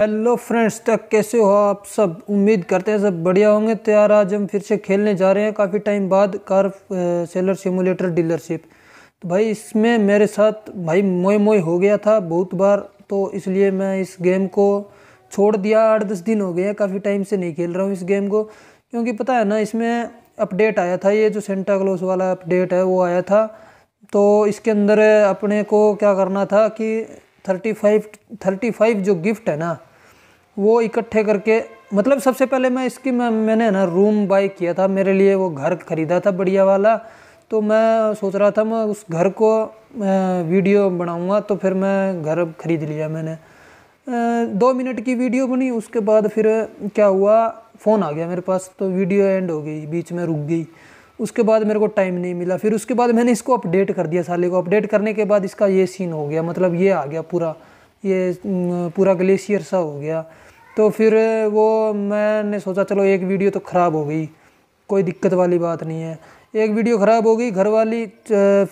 hello friends तक कैसे हो आप सब उम्मीद करते हैं सब बढ़िया होंगे तैयार तो आज हम फिर से खेलने जा रहे हैं काफ़ी टाइम बाद कार सेलर सिमुलेटर डीलरशिप तो भाई इसमें मेरे साथ भाई मोए मोए हो गया था बहुत बार तो इसलिए मैं इस गेम को छोड़ दिया आठ दस दिन हो गए हैं काफ़ी टाइम से नहीं खेल रहा हूँ इस गेम को क्योंकि पता है ना इसमें अपडेट आया था ये जो सेंटा क्लोज वाला अपडेट है वो आया था तो इसके अंदर अपने को क्या करना था कि थर्टी फाइव थर्टी फाइव जो गिफ्ट है ना वो इकट्ठे करके मतलब सबसे पहले मैं इसकी मैं मैंने ना रूम बाई किया था मेरे लिए वो घर ख़रीदा था बढ़िया वाला तो मैं सोच रहा था मैं उस घर को वीडियो बनाऊंगा तो फिर मैं घर ख़रीद लिया मैंने दो मिनट की वीडियो बनी उसके बाद फिर क्या हुआ फ़ोन आ गया मेरे पास तो वीडियो एंड हो गई बीच में रुक गई उसके बाद मेरे को टाइम नहीं मिला फिर उसके बाद मैंने इसको अपडेट कर दिया साले को अपडेट करने के बाद इसका ये सीन हो गया मतलब ये आ गया पूरा ये पूरा ग्लेशियर सा हो गया तो फिर वो मैंने सोचा चलो एक वीडियो तो ख़राब हो गई कोई दिक्कत वाली बात नहीं है एक वीडियो ख़राब हो गई घर वाली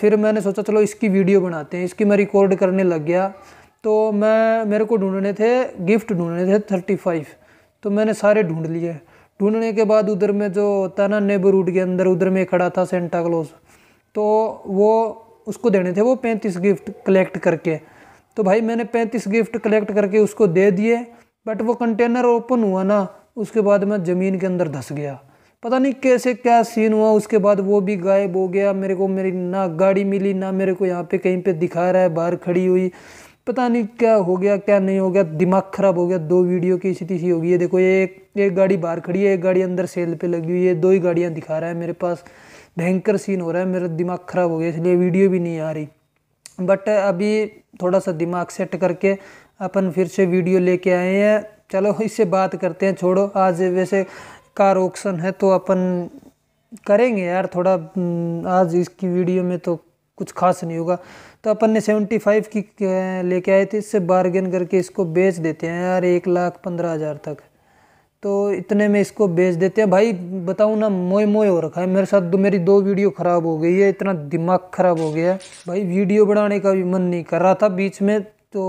फिर मैंने सोचा चलो इसकी वीडियो बनाते हैं इसकी मैं रिकॉर्ड करने लग गया तो मैं मेरे को ढूंढने थे गिफ्ट ढूंढने थे थर्टी फाइव तो मैंने सारे ढूंढ लिए ढूंढने के बाद उधर में जो होता ना नेबरहुड के अंदर उधर में खड़ा था सेंटा क्लोज तो वो उसको देने थे वो पैंतीस गिफ्ट कलेक्ट करके तो भाई मैंने पैंतीस गिफ्ट कलेक्ट करके उसको दे दिए बट वो कंटेनर ओपन हुआ ना उसके बाद मैं ज़मीन के अंदर धस गया पता नहीं कैसे क्या सीन हुआ उसके बाद वो भी गायब हो गया मेरे को मेरी ना गाड़ी मिली ना मेरे को यहाँ पे कहीं पे दिखा रहा है बाहर खड़ी हुई पता नहीं क्या हो गया क्या नहीं हो गया दिमाग ख़राब हो गया दो वीडियो की स्थिति सी हो गई है देखो ये एक एक गाड़ी बाहर खड़ी है एक गाड़ी अंदर सेल पे लगी हुई है दो ही गाड़ियाँ दिखा रहा है मेरे पास भयंकर सीन हो रहा है मेरा दिमाग ख़राब हो गया इसलिए वीडियो भी नहीं आ रही बट अभी थोड़ा सा दिमाग सेट करके अपन फिर से वीडियो लेके आए हैं चलो इससे बात करते हैं छोड़ो आज वैसे कार ऑक्शन है तो अपन करेंगे यार थोड़ा हम्म, आज इसकी वीडियो में तो कुछ खास नहीं होगा तो अपन ने सेवेंटी फाइव की लेके आए थे इससे बार्गेन करके इसको बेच देते हैं यार एक लाख पंद्रह हज़ार तक तो इतने में इसको बेच देते हैं भाई बताऊँ ना मोए मोए हो रखा है मेरे साथ दो तो मेरी दो वीडियो ख़राब हो गई है इतना दिमाग ख़राब हो गया है भाई वीडियो बनाने का भी मन नहीं कर रहा था बीच में तो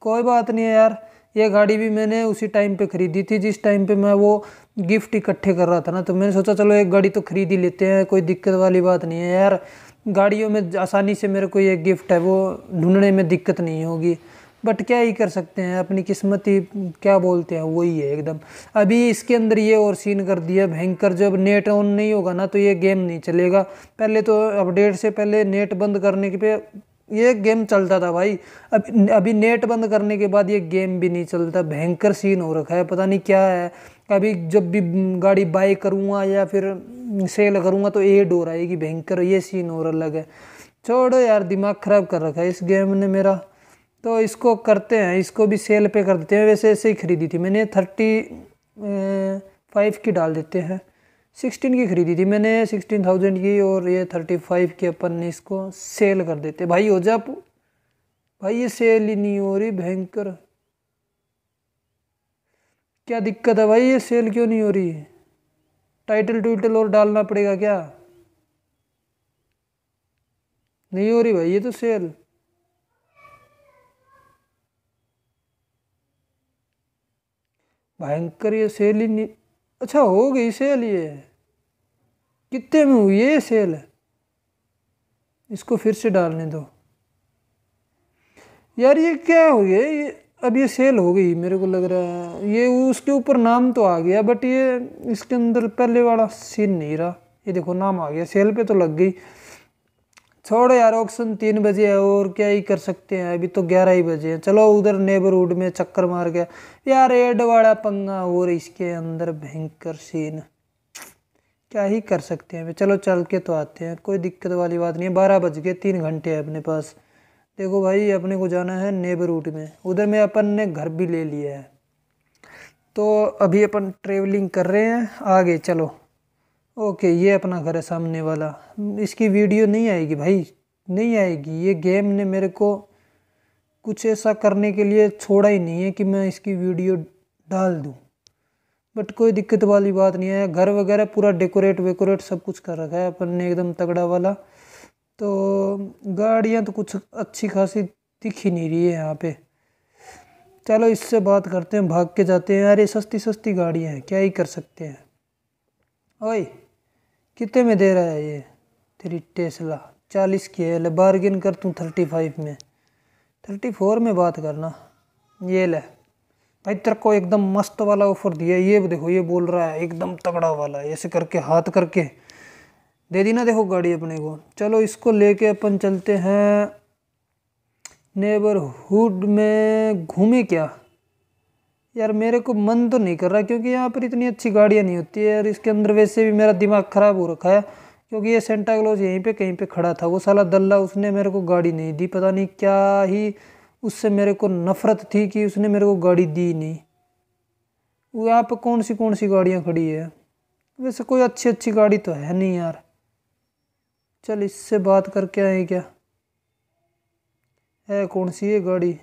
कोई बात नहीं है यार ये गाड़ी भी मैंने उसी टाइम पे ख़रीदी थी जिस टाइम पे मैं वो गिफ्ट इकट्ठे कर रहा था ना तो मैंने सोचा चलो एक गाड़ी तो ख़रीद ही लेते हैं कोई दिक्कत वाली बात नहीं है यार गाड़ियों में आसानी से मेरे को ये गिफ्ट है वो ढूंढने में दिक्कत नहीं होगी बट क्या ही कर सकते हैं अपनी किस्मत ही क्या बोलते हैं वही है एकदम अभी इसके अंदर ये और सीन कर दिया भयंकर जब नेट ऑन नहीं होगा ना तो ये गेम नहीं चलेगा पहले तो अपडेट से पहले नेट बंद करने के पे ये गेम चलता था भाई अभी अभी नेट बंद करने के बाद ये गेम भी नहीं चलता भयंकर सीन हो रखा है पता नहीं क्या है कभी जब भी गाड़ी बाई करूँगा या फिर सेल करूँगा तो एड हो रहा है कि भयंकर ये सीन और अलग है छोड़ो यार दिमाग ख़राब कर रखा है इस गेम ने मेरा तो इसको करते हैं इसको भी सेल पे कर देते हैं वैसे ऐसे ही ख़रीदी थी मैंने थर्टी फाइव की डाल देते हैं सिक्सटीन की ख़रीदी थी मैंने सिक्सटीन थाउजेंड की और ये थर्टी फाइव की अपन ने इसको सेल कर देते भाई हो जा भाई ये सेल ही नहीं हो रही भयंकर क्या दिक्कत है भाई ये सेल क्यों नहीं हो रही है टाइटल टूटल और डालना पड़ेगा क्या नहीं हो रही भाई ये तो सेल भयंकर ये सेल ही नहीं अच्छा हो गई सेल ये कितने में हुई है ये सेल इसको फिर से डालने दो यार ये क्या हो गया ये अब ये सेल हो गई मेरे को लग रहा है ये उसके ऊपर नाम तो आ गया बट ये इसके अंदर पहले वाला सीन नहीं रहा ये देखो नाम आ गया सेल पे तो लग गई छोड़ो यार ऑक्शन तीन बजे है और क्या ही कर सकते हैं अभी तो ग्यारह ही बजे हैं चलो उधर नेबरहुड में चक्कर मार गया यार एड वाला पंगा और इसके अंदर भयंकर सीन क्या ही कर सकते हैं चलो चल के तो आते हैं कोई दिक्कत वाली बात नहीं है बारह बज गए तीन घंटे हैं अपने पास देखो भाई अपने को जाना है नेबर रूट में उधर में अपन ने घर भी ले लिया है तो अभी अपन ट्रेवलिंग कर रहे हैं आगे चलो ओके ये अपना घर है सामने वाला इसकी वीडियो नहीं आएगी भाई नहीं आएगी ये गेम ने मेरे को कुछ ऐसा करने के लिए छोड़ा ही नहीं है कि मैं इसकी वीडियो डाल दूँ बट कोई दिक्कत वाली बात नहीं है घर वगैरह पूरा डेकोरेट वेकोरेट सब कुछ कर रखा है अपन ने एकदम तगड़ा वाला तो गाड़ियाँ तो कुछ अच्छी खासी दिख ही नहीं रही है यहाँ पे चलो इससे बात करते हैं भाग के जाते हैं अरे सस्ती सस्ती गाड़ियाँ हैं क्या ही कर सकते हैं ओए कितने में दे रहा है ये तेरी टेस्ला चालीस की है ले बार्गिन कर तू थर्टी फाइव में थर्टी फोर में बात करना ये ले भाई तेरे को एकदम मस्त वाला ऑफर दिया ये देखो ये बोल रहा है एकदम तगड़ा वाला ऐसे करके हाथ करके दे दी ना देखो गाड़ी अपने को चलो इसको लेके अपन चलते हैं नेबरहुड में घूमे क्या यार मेरे को मन तो नहीं कर रहा क्योंकि यहाँ पर इतनी अच्छी गाड़ियाँ नहीं होती है और इसके अंदर वैसे भी मेरा दिमाग ख़राब हो रखा है क्योंकि ये सेंटा क्लॉज यहीं पे कहीं पे खड़ा था वो साला दल्ला उसने मेरे को गाड़ी नहीं दी पता नहीं क्या ही उससे मेरे को नफ़रत थी कि उसने मेरे को गाड़ी दी नहीं वो यहाँ पर कौन सी कौन सी गाड़ियाँ खड़ी है वैसे कोई अच्छी अच्छी गाड़ी तो है नहीं यार चल इससे बात करके आए क्या है कौन सी है गाड़ी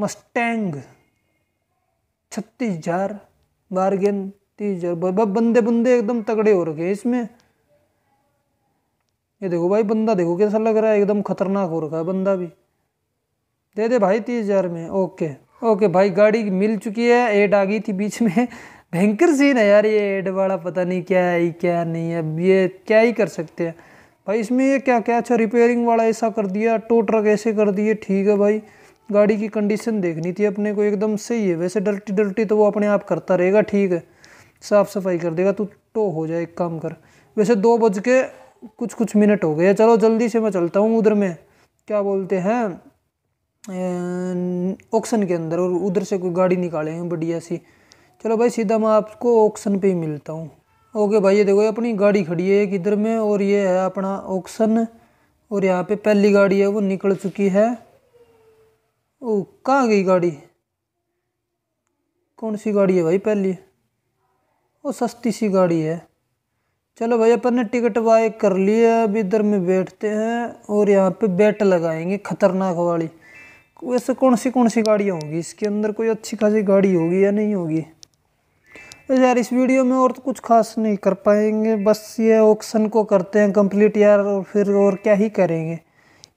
मस्टैंग छत्तीस हजार बारगेन तीस हजार बंदे बंदे एकदम तगड़े हो रखे हैं इसमें ये देखो भाई बंदा देखो कैसा लग रहा है एकदम खतरनाक हो रखा है बंदा भी दे दे भाई तीस हज़ार में ओके ओके भाई गाड़ी मिल चुकी है एड आ गई थी बीच में भयंकर सीन है यार ये एड वाला पता नहीं क्या है क्या नहीं है अब ये क्या ही कर सकते हैं भाई इसमें ये क्या क्या अच्छा रिपेयरिंग वाला ऐसा कर दिया टो ट्रक ऐसे कर दिए ठीक है भाई गाड़ी की कंडीशन देखनी थी अपने को एकदम सही है वैसे डल्टी डल्टी तो वो अपने आप करता रहेगा ठीक है साफ़ सफाई कर देगा तू टो हो जाए एक काम कर वैसे दो बज के कुछ कुछ मिनट हो गए चलो जल्दी से मैं चलता हूँ उधर में क्या बोलते हैं ऑक्शन अं, के अंदर और उधर से कोई गाड़ी निकालेंगे बढ़िया सी चलो भाई सीधा मैं आपको ऑक्शन पे ही मिलता हूँ ओके भाई ये देखो ये अपनी गाड़ी खड़ी है एक इधर में और ये है अपना ऑक्शन और यहाँ पे पहली गाड़ी है वो निकल चुकी है ओ कहाँ गई गाड़ी कौन सी गाड़ी है भाई पहली वो सस्ती सी गाड़ी है चलो भाई अपन ने टिकट बाय कर लिया अब इधर में बैठते हैं और यहाँ पे बैट लगाएंगे खतरनाक वाली वैसे कौन सी कौन सी गाड़ियाँ होंगी इसके अंदर कोई अच्छी खासी गाड़ी होगी या नहीं होगी तो यार इस वीडियो में और तो कुछ खास नहीं कर पाएंगे बस ये ऑक्शन को करते हैं कंप्लीट यार और फिर और क्या ही करेंगे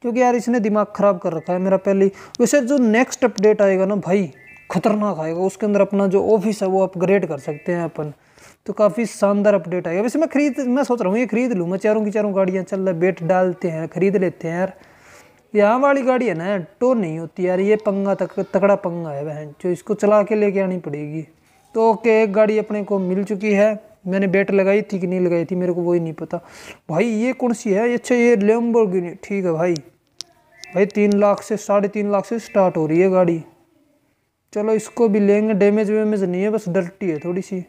क्योंकि यार इसने दिमाग ख़राब कर रखा है मेरा पहले वैसे जो नेक्स्ट अपडेट आएगा ना भाई खतरनाक आएगा उसके अंदर अपना जो ऑफिस है वो अपग्रेड कर सकते हैं अपन तो काफ़ी शानदार अपडेट आएगा वैसे मैं खरीद मैं सोच रहा हूँ ये खरीद लूँ मैं चारों की चारों गाड़ियाँ चल रहा बेट डालते हैं खरीद लेते हैं यार यहाँ वाली गाड़ी है ना टो नहीं होती यार ये पंगा तक तकड़ा पंगा है बहन जो इसको चला के लेके आनी पड़ेगी तो ओके एक गाड़ी अपने को मिल चुकी है मैंने बेट लगाई थी कि नहीं लगाई थी मेरे को वही नहीं पता भाई ये कौन सी है अच्छा ये लेम्बर ठीक है भाई भाई तीन लाख से साढ़े तीन लाख से स्टार्ट हो रही है गाड़ी चलो इसको भी लेंगे डैमेज वेमेज नहीं है बस डल्टी है थोड़ी सी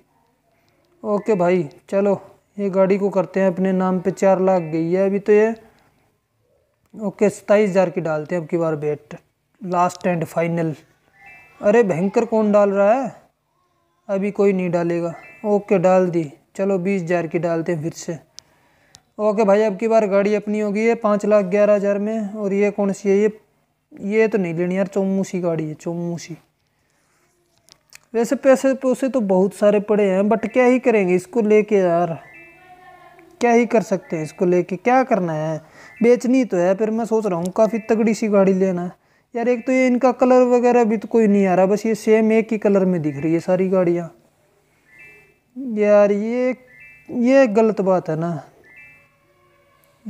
ओके भाई चलो ये गाड़ी को करते हैं अपने नाम पे चार लाख गई है अभी तो ये ओके सताईस हज़ार की डालते हैं अब की बार बेट लास्ट एंड फाइनल अरे भयंकर कौन डाल रहा है अभी कोई नहीं डालेगा ओके डाल दी चलो बीस हज़ार की डालते हैं फिर से ओके भाई अब की बार गाड़ी अपनी होगी है पाँच लाख ग्यारह हज़ार में और ये कौन सी है ये ये तो नहीं लेनी यार चौमूसी गाड़ी है चौमूसी वैसे पैसे पैसे तो बहुत सारे पड़े हैं बट क्या ही करेंगे इसको लेके यार क्या ही कर सकते हैं इसको लेके क्या करना है बेचनी तो है फिर मैं सोच रहा हूँ काफ़ी तगड़ी सी गाड़ी लेना है यार एक तो ये इनका कलर वगैरह भी तो कोई नहीं आ रहा बस ये सेम एक ही कलर में दिख रही है सारी गाड़ियाँ यार ये ये गलत बात है ना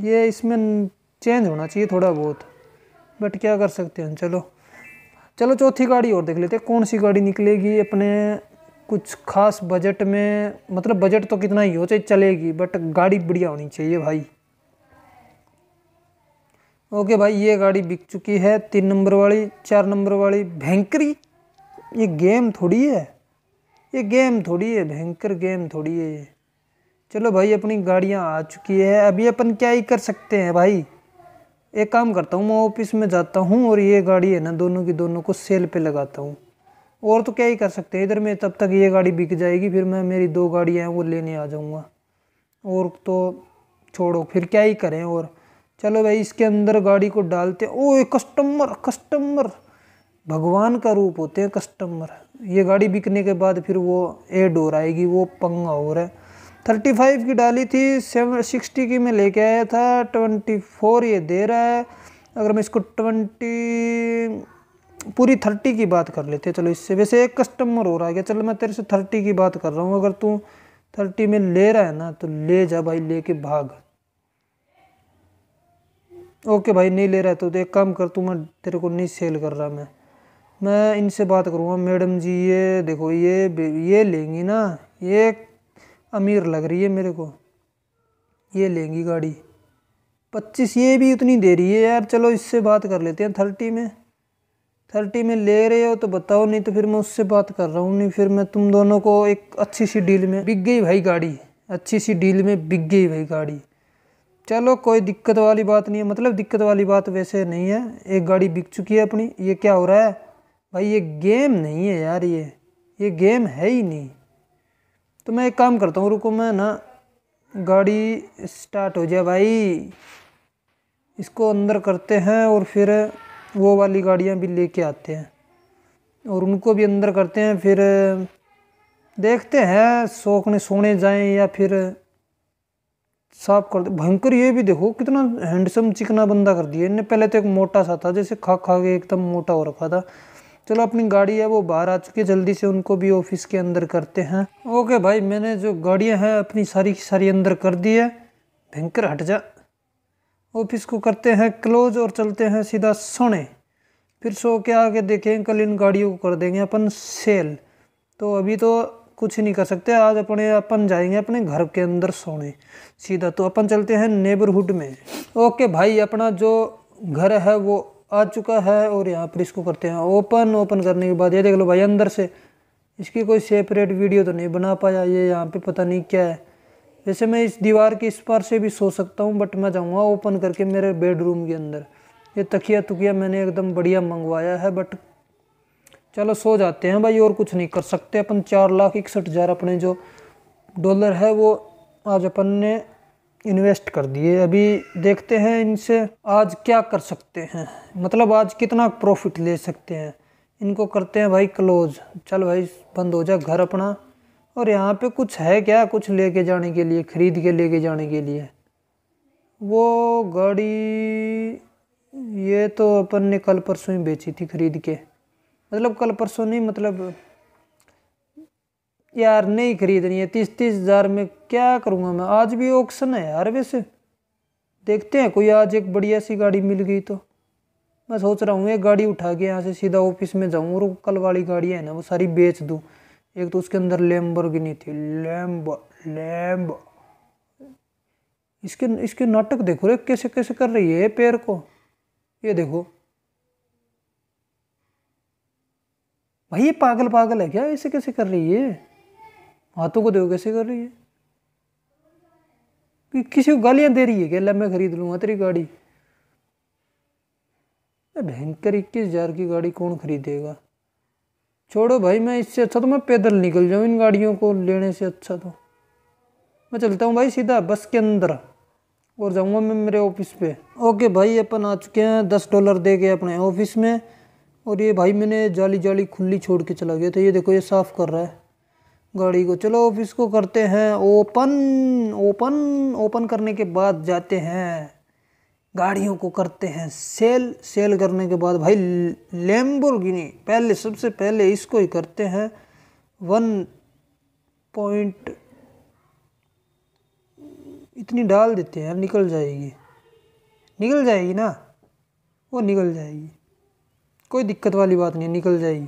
ये इसमें चेंज होना चाहिए थोड़ा बहुत बट क्या कर सकते हैं चलो चलो चौथी गाड़ी और देख लेते हैं कौन सी गाड़ी निकलेगी अपने कुछ खास बजट में मतलब बजट तो कितना ही हो चाहे चलेगी बट गाड़ी बढ़िया होनी चाहिए भाई ओके भाई ये गाड़ी बिक चुकी है तीन नंबर वाली चार नंबर वाली भयंकरी ये गेम थोड़ी है ये गेम थोड़ी है भयंकर गेम थोड़ी है ये चलो भाई अपनी गाड़ियाँ आ चुकी है अभी अपन क्या ही कर सकते हैं भाई एक काम करता हूँ मैं ऑफिस में जाता हूँ और ये गाड़ी है ना दोनों की दोनों को सेल पे लगाता हूँ और तो क्या ही कर सकते हैं इधर में तब तक ये गाड़ी बिक जाएगी फिर मैं मेरी दो गाड़ियाँ हैं वो लेने आ जाऊँगा और तो छोड़ो फिर क्या ही करें और चलो भाई इसके अंदर गाड़ी को डालते ओ कस्टमर कस्टमर भगवान का रूप होते हैं कस्टमर ये गाड़ी बिकने के बाद फिर वो एड हो आएगी वो पंगा हो रहा है थर्टी फाइव की डाली थी सेवन सिक्सटी की मैं लेके आया था ट्वेंटी फोर ये दे रहा है अगर मैं इसको ट्वेंटी पूरी थर्टी की बात कर लेते चलो इससे वैसे एक कस्टमर हो रहा है क्या चलो मैं तेरे से थर्टी की बात कर रहा हूँ अगर तू थर्टी में ले रहा है ना तो ले जा भाई ले भाग ओके भाई नहीं ले रहा तो एक काम कर तू मैं तेरे को नहीं सेल कर रहा मैं मैं इनसे बात करूँगा मैडम जी ये देखो ये ये लेंगी ना ये अमीर लग रही है मेरे को ये लेंगी गाड़ी पच्चीस ये भी उतनी दे रही है यार चलो इससे बात कर लेते हैं थर्टी में थर्टी में ले रहे हो तो बताओ नहीं तो फिर मैं उससे बात कर रहा हूँ नहीं फिर मैं तुम दोनों को एक अच्छी सी डील में बिक गई भाई गाड़ी अच्छी सी डील में बिक गई भाई गाड़ी चलो कोई दिक्कत वाली बात नहीं है मतलब दिक्कत वाली बात वैसे नहीं है एक गाड़ी बिक चुकी है अपनी ये क्या हो रहा है भाई ये गेम नहीं है यार ये ये गेम है ही नहीं तो मैं एक काम करता हूँ रुको मैं ना गाड़ी स्टार्ट हो जाए भाई इसको अंदर करते हैं और फिर वो वाली गाड़ियाँ भी लेके आते हैं और उनको भी अंदर करते हैं फिर देखते हैं सोखने सोने जाएं या फिर साफ कर दे भयंकर ये भी देखो कितना हैंडसम चिकना बंदा कर दिया इनने पहले तो एक मोटा सा था जैसे खा खा के एकदम मोटा हो रखा था चलो अपनी गाड़ी है वो बाहर आ चुकी है जल्दी से उनको भी ऑफिस के अंदर करते हैं ओके भाई मैंने जो गाड़ियाँ हैं अपनी सारी की सारी अंदर कर दी है भयंकर हट जा ऑफिस को करते हैं क्लोज और चलते हैं सीधा सोने फिर सो के आगे देखें कल इन गाड़ियों को कर देंगे अपन सेल तो अभी तो कुछ नहीं कर सकते आज अपने अपन जाएंगे अपने घर के अंदर सोने सीधा तो अपन चलते हैं नेबरहुड में ओके भाई अपना जो घर है वो आ चुका है और यहाँ पर इसको करते हैं ओपन ओपन करने के बाद ये देख लो भाई अंदर से इसकी कोई सेपरेट वीडियो तो नहीं बना पाया ये यहाँ पे पता नहीं क्या है वैसे मैं इस दीवार के इस पार से भी सो सकता हूँ बट मैं जाऊँगा ओपन करके मेरे बेडरूम के अंदर ये तकिया तुकिया मैंने एकदम बढ़िया मंगवाया है बट चलो सो जाते हैं भाई और कुछ नहीं कर सकते अपन चार लाख इकसठ हज़ार अपने जो डॉलर है वो आज अपन ने इन्वेस्ट कर दिए अभी देखते हैं इनसे आज क्या कर सकते हैं मतलब आज कितना प्रॉफिट ले सकते हैं इनको करते हैं भाई क्लोज चल भाई बंद हो जा घर अपना और यहाँ पे कुछ है क्या कुछ लेके जाने के लिए ख़रीद के लेके जाने के लिए वो गाड़ी ये तो अपन ने कल परसों ही बेची थी ख़रीद के मतलब कल परसों नहीं मतलब यार नहीं खरीदनी है तीस तीस हज़ार में क्या करूँगा मैं आज भी ऑप्शन है यार वैसे देखते हैं कोई आज एक बढ़िया सी गाड़ी मिल गई तो मैं सोच रहा हूँ एक गाड़ी उठा के यहाँ से सीधा ऑफिस में जाऊँ और कल वाली गाड़ी है ना वो सारी बेच दूँ एक तो उसके अंदर नहीं थी लैम्ब लैम्ब इसके इसके नाटक देखो रे कैसे कैसे कर रही है पैर को ये देखो भाई ये पागल पागल है क्या ऐसे कैसे कर रही है हाथों को देखो कैसे कर रही है कि किसी को गालियां दे रही है क्या मैं खरीद लूंगा तेरी गाड़ी भयंकर इक्कीस हज़ार की गाड़ी कौन खरीदेगा छोड़ो भाई मैं इससे अच्छा तो मैं पैदल निकल जाऊँ इन गाड़ियों को लेने से अच्छा तो मैं चलता हूँ भाई सीधा बस के अंदर और जाऊँगा मैं मेरे ऑफिस पे ओके भाई अपन आ चुके हैं दस डॉलर दे के अपने ऑफिस में और ये भाई मैंने जाली जाली खुली छोड़ के चला गया तो ये देखो ये साफ़ कर रहा है गाड़ी को चलो अब इसको करते हैं ओपन ओपन ओपन करने के बाद जाते हैं गाड़ियों को करते हैं सेल सेल करने के बाद भाई लेम्बोर्गिनी पहले सबसे पहले इसको ही करते हैं वन पॉइंट इतनी डाल देते हैं निकल जाएगी निकल जाएगी ना वो निकल जाएगी कोई दिक्कत वाली बात नहीं निकल जाएगी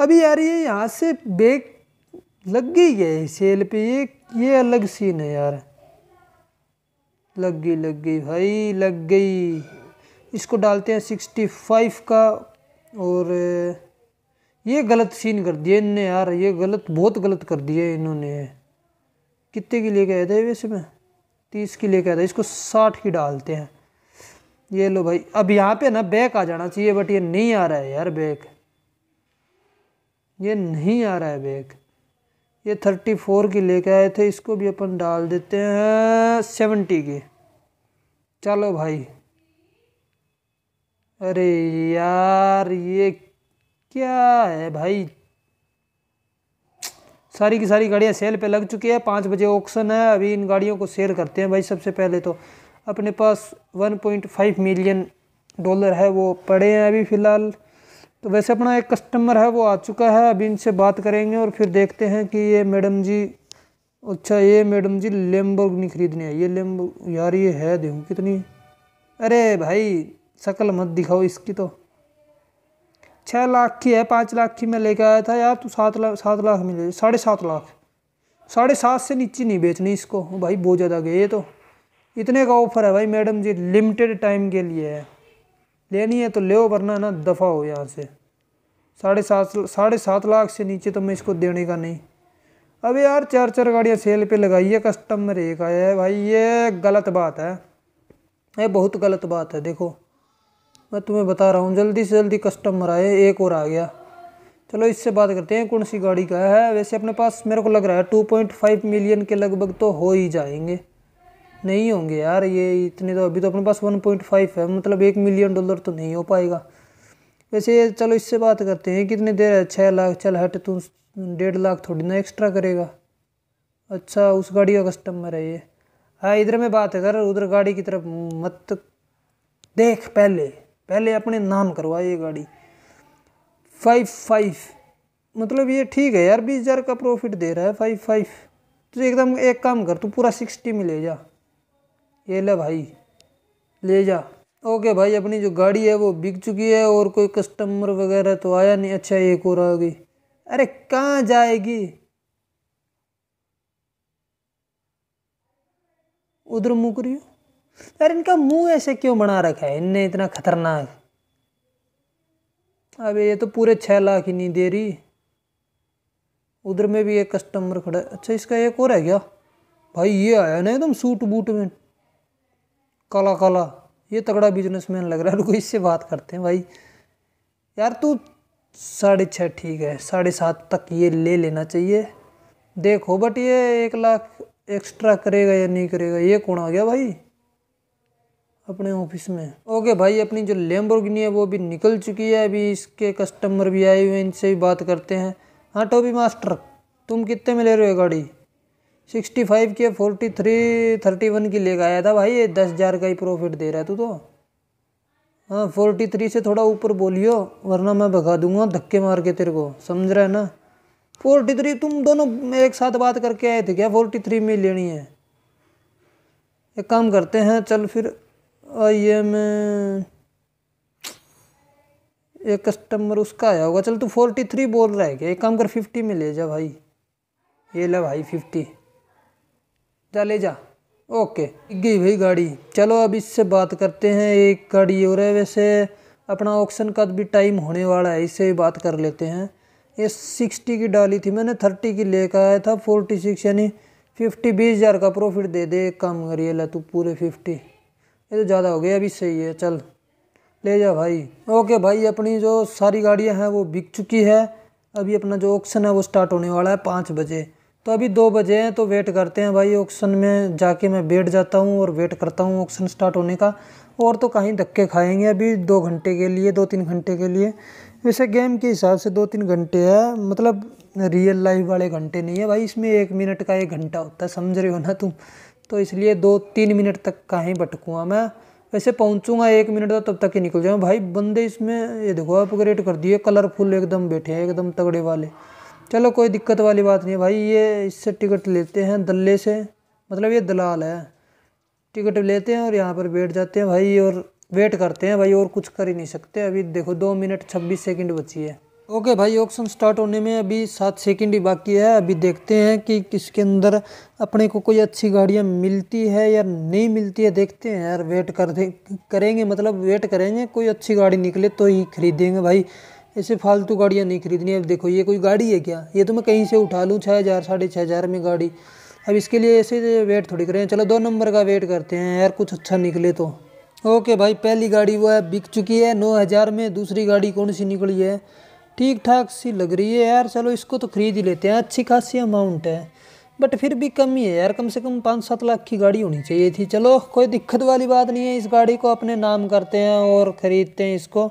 अभी यार ये यहाँ से बैग लग गई है सेल पे ये ये अलग सीन है यार लग गई लग गई भाई लग गई इसको डालते हैं सिक्सटी फाइव का और ये गलत सीन कर दिया इनने यार ये गलत बहुत गलत कर दिया इन्होंने कितने की लिए आया था वैसे मैं तीस की लिए आया था इसको साठ की डालते हैं ये लो भाई अब यहाँ पे ना बैक आ जाना चाहिए बट ये नहीं आ रहा है यार बैक ये नहीं आ रहा है बैक ये थर्टी फोर की लेके आए थे इसको भी अपन डाल देते हैं सेवेंटी की चलो भाई अरे यार ये क्या है भाई सारी की सारी गाड़ियाँ सेल पे लग चुकी है पाँच बजे ऑक्शन है अभी इन गाड़ियों को सेल करते हैं भाई सबसे पहले तो अपने पास 1.5 मिलियन डॉलर है वो पड़े हैं अभी फ़िलहाल तो वैसे अपना एक कस्टमर है वो आ चुका है अभी इनसे बात करेंगे और फिर देखते हैं कि ये मैडम जी अच्छा ये मैडम जी नहीं ख़रीदनी है ये लेम्बो यार ये है देखो कितनी अरे भाई शक्ल मत दिखाओ इसकी तो छः लाख की है पाँच लाख की मैं लेके आया था यार तू तो सात लाख सात लाख मिले साढ़े सात लाख साढ़े सात से नीचे नहीं बेचनी इसको भाई बहुत ज़्यादा गए ये तो इतने का ऑफर है भाई मैडम जी लिमिटेड टाइम के लिए है लेनी है तो ले वरना ना दफ़ा हो यहाँ से साढ़े सात साढ़े सात लाख से नीचे तो मैं इसको देने का नहीं अब यार चार चार गाड़ियाँ सेल पे लगाइए कस्टमर एक आया है भाई ये गलत बात है ये बहुत गलत बात है देखो मैं तुम्हें बता रहा हूँ जल्दी से जल्दी कस्टमर आए एक और आ गया चलो इससे बात करते हैं कौन सी गाड़ी का है वैसे अपने पास मेरे को लग रहा है टू पॉइंट फाइव मिलियन के लगभग तो हो ही जाएंगे नहीं होंगे यार ये इतने तो अभी तो अपने पास 1.5 है मतलब एक मिलियन डॉलर तो नहीं हो पाएगा वैसे चलो इससे बात करते हैं कितने देर है छः लाख चल हट तू डेढ़ लाख थोड़ी ना एक्स्ट्रा करेगा अच्छा उस गाड़ी का कस्टमर है ये हाँ इधर में बात है कर उधर गाड़ी की तरफ मत देख पहले पहले अपने नाम करवा ये गाड़ी फाइव फाइव मतलब ये ठीक है यार बीस हज़ार का प्रॉफिट दे रहा है फाइव फाइव तो एकदम एक काम कर तू पूरा सिक्सटी में ले जा ये ले भाई ले जा ओके भाई अपनी जो गाड़ी है वो बिक चुकी है और कोई कस्टमर वगैरह तो आया नहीं अच्छा एक और आ गई अरे कहाँ जाएगी उधर मुँह करियो अरे इनका मुंह ऐसे क्यों बना रखा है इनने इतना खतरनाक अबे ये तो पूरे छः लाख ही नहीं दे रही उधर में भी एक कस्टमर खड़ा अच्छा इसका एक और है क्या भाई ये आया ना एकदम सूट बूट में काला काला ये तगड़ा बिजनेसमैन लग रहा है रुको इससे बात करते हैं भाई यार तू साढ़े छः ठीक है साढ़े सात तक ये ले लेना चाहिए देखो बट ये एक लाख एक्स्ट्रा करेगा या नहीं करेगा ये कौन आ गया भाई अपने ऑफिस में ओके भाई अपनी जो लेम्बोर्गिनी है वो भी निकल चुकी है अभी इसके कस्टमर भी आए हुए हैं इनसे भी बात करते हैं हाँ टोबी मास्टर तुम कितने में ले रहे हो गाड़ी सिक्सटी फाइव के फोर्टी थ्री थर्टी वन की लेकर आया था भाई ये दस हज़ार का ही प्रॉफिट दे रहा है तू तो हाँ फोर्टी थ्री से थोड़ा ऊपर बोलियो वरना मैं भगा दूंगा धक्के मार के तेरे को समझ रहा है ना फोर्टी थ्री तुम दोनों एक साथ बात करके आए थे क्या फोर्टी थ्री में लेनी है एक काम करते हैं चल फिर आइए मैं एक कस्टमर उसका आया होगा चल तू फोर्टी थ्री बोल रहा है क्या एक काम कर फिफ्टी में ले जा भाई ये ला भाई फिफ्टी चले जा ओके गई भाई गाड़ी चलो अब इससे बात करते हैं एक गाड़ी और है वैसे अपना ऑक्शन का भी टाइम होने वाला है इससे भी बात कर लेते हैं ये सिक्सटी की डाली थी मैंने थर्टी की लेकर आया था फोर्टी सिक्स यानी फिफ्टी बीस हज़ार का प्रॉफिट दे दे एक काम करिए ला तू पूरे फिफ्टी ये तो ज़्यादा हो गया अभी सही है चल ले जा भाई ओके भाई अपनी जो सारी गाड़ियाँ हैं वो बिक चुकी है अभी अपना जो ऑक्शन है वो स्टार्ट होने वाला है पाँच बजे तो अभी दो बजे हैं तो वेट करते हैं भाई ऑक्शन में जाके मैं बैठ जाता हूँ और वेट करता हूँ ऑक्शन स्टार्ट होने का और तो कहीं धक्के खाएंगे अभी दो घंटे के लिए दो तीन घंटे के लिए वैसे गेम के हिसाब से दो तीन घंटे है मतलब रियल लाइफ वाले घंटे नहीं है भाई इसमें एक मिनट का एक घंटा होता है समझ रहे हो ना तुम तो इसलिए दो तीन मिनट तक का ही भटकूँगा मैं वैसे पहुँचूँगा एक मिनट तो तब तक ही निकल जाऊँ भाई बंदे इसमें ये देखो अपग्रेड कर दिए कलरफुल एकदम बैठे हैं एकदम तगड़े वाले चलो कोई दिक्कत वाली बात नहीं भाई ये इससे टिकट लेते हैं दल्ले से मतलब ये दलाल है टिकट लेते हैं और यहाँ पर बैठ जाते हैं भाई और वेट करते हैं भाई और कुछ कर ही नहीं सकते अभी देखो दो मिनट छब्बीस सेकंड बची है ओके भाई ऑक्शन स्टार्ट होने में अभी सात सेकंड ही बाकी है अभी देखते हैं कि किसके अंदर अपने को कोई अच्छी गाड़ियाँ मिलती है या नहीं मिलती है देखते हैं यार वेट कर करेंगे मतलब वेट करेंगे कोई अच्छी गाड़ी निकले तो ही खरीदेंगे भाई ऐसे फालतू गाड़ियाँ नहीं खरीदनी अब देखो ये कोई गाड़ी है क्या ये तो मैं कहीं से उठा लूँ छः हज़ार साढ़े छः हज़ार में गाड़ी अब इसके लिए ऐसे वेट थोड़ी करें चलो दो नंबर का वेट करते हैं यार कुछ अच्छा निकले तो ओके भाई पहली गाड़ी वो है बिक चुकी है नौ हज़ार में दूसरी गाड़ी कौन सी निकली है ठीक ठाक सी लग रही है यार चलो इसको तो खरीद ही लेते हैं अच्छी खासी अमाउंट है बट फिर भी कम ही है यार कम से कम पाँच सात लाख की गाड़ी होनी चाहिए थी चलो कोई दिक्कत वाली बात नहीं है इस गाड़ी को अपने नाम करते हैं और ख़रीदते हैं इसको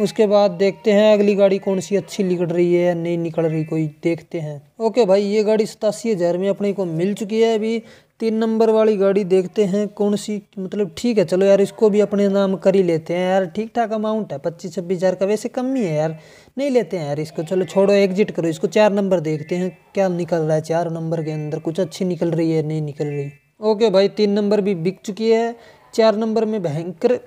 उसके बाद देखते हैं अगली गाड़ी कौन सी अच्छी निकल रही है या नहीं निकल रही कोई देखते हैं ओके भाई ये गाड़ी सतासी हज़ार में अपने को मिल चुकी है अभी तीन नंबर वाली गाड़ी देखते हैं कौन सी मतलब ठीक है चलो यार इसको भी अपने नाम कर ही लेते हैं यार ठीक ठाक अमाउंट है पच्चीस छब्बीस हज़ार का वैसे कम ही है यार नहीं लेते हैं यार इसको चलो छोड़ो एग्जिट करो इसको चार नंबर देखते हैं क्या निकल रहा है चार नंबर के अंदर कुछ अच्छी निकल रही है नहीं निकल रही ओके भाई तीन नंबर भी बिक चुकी है चार नंबर में भयंकर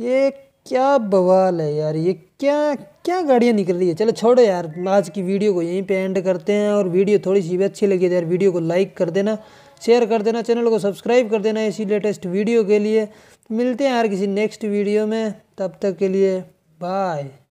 ये क्या बवाल है यार ये क्या क्या गाड़ियाँ निकल रही है चलो छोड़ो यार आज की वीडियो को यहीं पे एंड करते हैं और वीडियो थोड़ी सी भी अच्छी लगी है तो यार वीडियो को लाइक कर देना शेयर कर देना चैनल को सब्सक्राइब कर देना इसी लेटेस्ट वीडियो के लिए मिलते हैं यार किसी नेक्स्ट वीडियो में तब तक के लिए बाय